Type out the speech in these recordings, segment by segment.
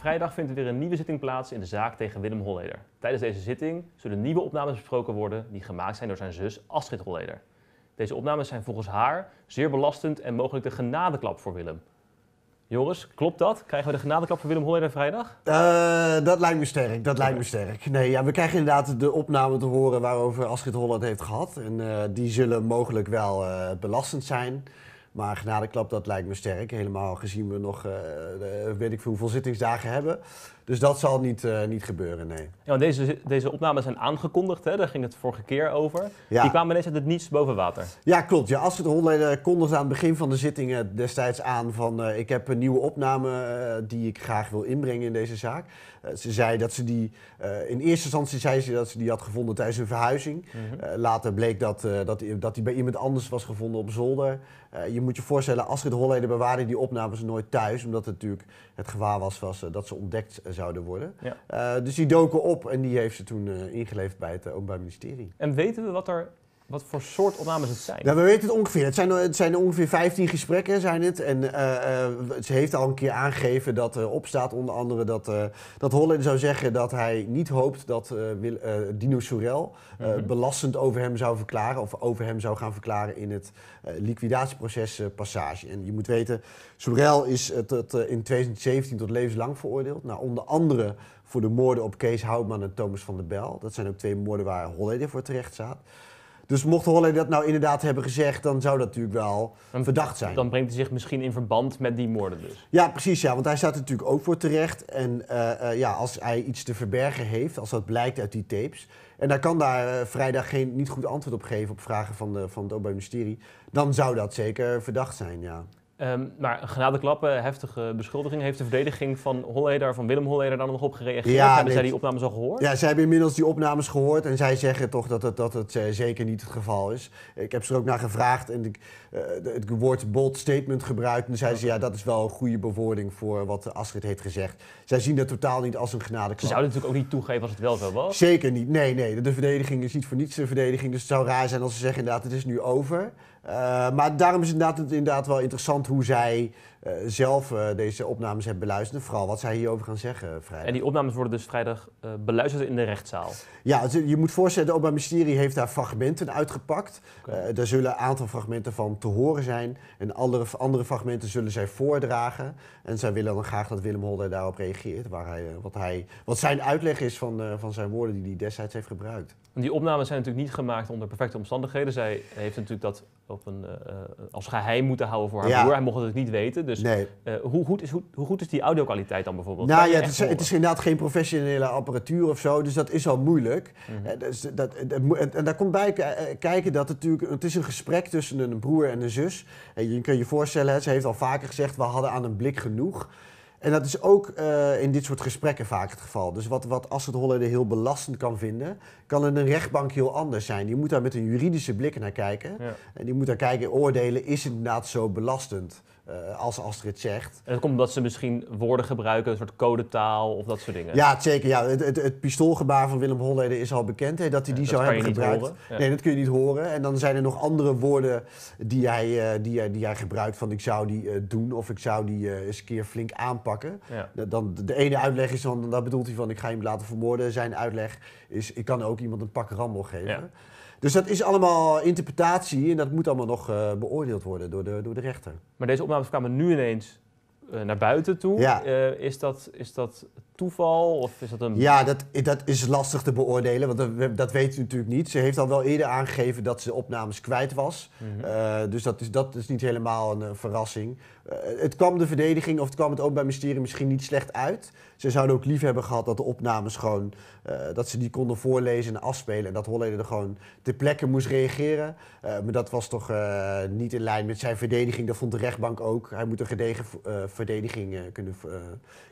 Vrijdag vindt er weer een nieuwe zitting plaats in de zaak tegen Willem Holleder. Tijdens deze zitting zullen nieuwe opnames besproken worden die gemaakt zijn door zijn zus Astrid Holleder. Deze opnames zijn volgens haar zeer belastend en mogelijk de genadeklap voor Willem. Joris, klopt dat? Krijgen we de genadeklap voor Willem Holleder vrijdag? Eh, dat lijkt me sterk, dat lijkt me sterk. Nee, ja, we krijgen inderdaad de opname te horen waarover Astrid Holleder heeft gehad. En eh, die zullen mogelijk wel eh, belastend zijn. Maar genadeklap, dat lijkt me sterk. Helemaal gezien we nog eh, weet ik veel hoeveel zittingsdagen hebben. Dus dat zal niet, eh, niet gebeuren, nee. Ja, deze, deze opnames zijn aangekondigd, hè? daar ging het vorige keer over. Die kwamen ineens uit het niets boven water. Ja, klopt. Ja, als het rondleden eh, konden kondigde aan het begin van de zittingen destijds aan van... ik heb een nieuwe opname die ik graag wil inbrengen in deze zaak. ze zei dat ze die... in eerste instantie zei ze dat ze die had gevonden tijdens een verhuizing. Mhm. later bleek dat, dat, dat die bij iemand anders was gevonden op zolder je moet je voorstellen, Astrid Holleder bewaarde die opnames nooit thuis, omdat het natuurlijk het gevaar was, was eh, dat ze ontdekt eh, zouden worden. Eh, dus die doken op en die heeft ze toen ingeleverd bij het Openbaar Ministerie. En weten we wat er wat voor soort opnames het zijn? Ja, we weten het ongeveer. Het zijn, het zijn ongeveer 15 gesprekken zijn het. En eh, eh, ze heeft al een keer aangegeven dat er eh, opstaat onder andere dat, uh, dat Holland zou zeggen dat hij niet hoopt dat Dino Sorel mhm. belastend over hem zou verklaren. Of over hem zou gaan verklaren in het liquidatieproces Passage. En je moet weten, Sorel is tot, in 2017 tot levenslang veroordeeld. Nou, onder andere voor de moorden op Kees Houtman en Thomas van der Bel. Dat zijn ook twee moorden waar Holleder voor terecht staat. Dus mocht Holley dat nou inderdaad hebben gezegd, dan zou dat natuurlijk wel verdacht zijn. Dan brengt hij zich misschien in verband met die moorden dus. Ja, precies. Ja, want hij staat er natuurlijk ook voor terecht. En eh, eh, ja, als hij iets te verbergen heeft, als dat blijkt uit die tapes... en daar kan daar eh, vrijdag geen, niet goed antwoord op geven op vragen van, de, van het Openbaar Ministerie... dan zou dat zeker verdacht zijn, ja. Ehm, maar een klappen, heftige beschuldiging. Heeft de verdediging van Holleder, van Willem Holleder, dan nog op gereageerd? Ja, hebben zij die opnames al gehoord? Ja, zij hebben inmiddels die opnames gehoord. En zij zeggen toch dat het, dat het eh, zeker niet het geval is. Ik heb ze er ook naar gevraagd. En ik, eh, het woord bold statement gebruikt. En zeiden ze, ja, dat is wel een goede bewoording voor wat Astrid heeft gezegd. Zij zien dat totaal niet als een genadeklap. Ze zouden natuurlijk ook niet toegeven als het wel zo was. Zeker niet. Nee, nee. De verdediging is niet voor niets de verdediging. Dus het zou raar zijn als ze zeggen, inderdaad, het is nu over. Eh, maar daarom is het inderdaad, inderdaad wel interessant hoe zij eh, zelf eh, deze opnames hebben beluisterd. Vooral wat zij hierover gaan zeggen vrijdag. En die opnames worden dus vrijdag beluisterd in de rechtszaal? Ja, je moet voorstellen, het Openbaar Ministerie heeft daar fragmenten uitgepakt. Okay. daar zullen een aantal fragmenten van te horen zijn. En andere, andere fragmenten zullen zij voordragen. En zij willen dan graag dat Willem Holder daarop reageert. Waar hij, wat, hij, wat zijn uitleg is van, van zijn woorden die hij destijds heeft gebruikt. die opnames zijn natuurlijk niet gemaakt onder perfecte omstandigheden. Zij heeft natuurlijk dat op een, eh, eh, als geheim moeten houden voor haar broer. Hij mocht het niet weten. Dus eh, hoe, goed is, hoe, hoe, goed is die audio-kwaliteit dan bijvoorbeeld? Nou ja, het is, het is, inderdaad geen professionele apparatuur of zo. Dus dat is al moeilijk. Mhm. dus dat, en, en daar komt bij kijken dat het natuurlijk... Het is een gesprek tussen een broer en een zus. En je kunt je voorstellen, ze heeft al vaker gezegd... we hadden aan een blik genoeg. En dat is ook eh, in dit soort gesprekken vaak het geval. Dus wat, wat Asset Hollander heel belastend kan vinden, kan een rechtbank heel anders zijn. Die moet daar met een juridische blik naar kijken. En die moet daar kijken, oordelen, is het inderdaad zo belastend? Eh, als Astrid zegt. En dat komt omdat ze misschien woorden gebruiken, een soort codetaal of dat soort dingen. Ja, zeker. Ja. Het, het, het pistoolgebaar van Willem Holleden is al bekend, hè, dat hij die zou hebben gebruikt. Nee, dat kun je niet horen. En dan zijn er nog andere woorden die hij, eh, die, hij die hij gebruikt van ik zou die eh, doen of ik zou die eens een keer flink aanpakken. Dan, de ene uitleg is dan, dat bedoelt hij van ik ga hem laten vermoorden. Zijn uitleg is ik kan ook iemand een pak rammel geven. Dus dat is allemaal interpretatie en dat moet allemaal nog eh, beoordeeld worden door de, door de rechter. Maar deze opnames kwamen nu ineens eh, naar buiten toe. Ja. Eh, is, dat, is dat toeval of is dat een... Ja, dat, dat is lastig te beoordelen, want dat, dat weet u natuurlijk niet. Ze heeft al wel eerder aangegeven dat ze opnames kwijt was. Mhm. Eh, dus dat is, dat is niet helemaal een, eh, verrassing. Eh, het kwam de verdediging of het kwam het ook bij Mysterie misschien niet slecht uit. Ze zouden ook lief hebben gehad dat de opnames gewoon... dat ze die konden voorlezen en afspelen en dat Holleder er gewoon ter plekke moest reageren. maar dat was toch niet in lijn met zijn verdediging. Dat vond de rechtbank ook. Hij moet een gedegen verdediging kunnen,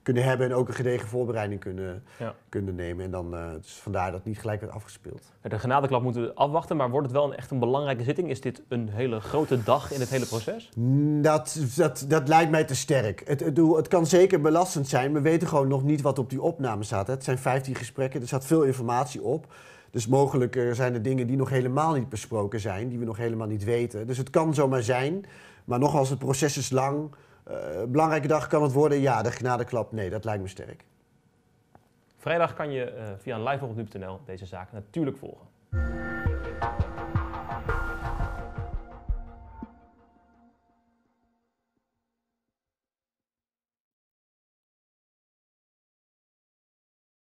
kunnen hebben en ook een gedegen voorbereiding kunnen, kunnen nemen. En dan, uh, vandaar dat niet gelijk wordt afgespeeld. De genadeklap moeten we afwachten, maar wordt het wel een, echt een belangrijke zitting? Is dit een hele grote dag in het hele proces? Mm, dat, dat, dat lijkt mij te sterk. Het, het, het kan zeker belastend zijn. We weten gewoon nog niet wat op die opname staat. Het zijn 15 gesprekken, er staat veel informatie op. Dus mogelijk eh, zijn er dingen die nog helemaal niet besproken zijn, die we nog helemaal niet weten. Dus het kan zomaar zijn. Maar nogmaals, het proces is lang. Uh, belangrijke dag kan het worden. Ja, de genadeklap, nee, dat lijkt me sterk. Vrijdag kan je eh, via live deze zaak natuurlijk volgen.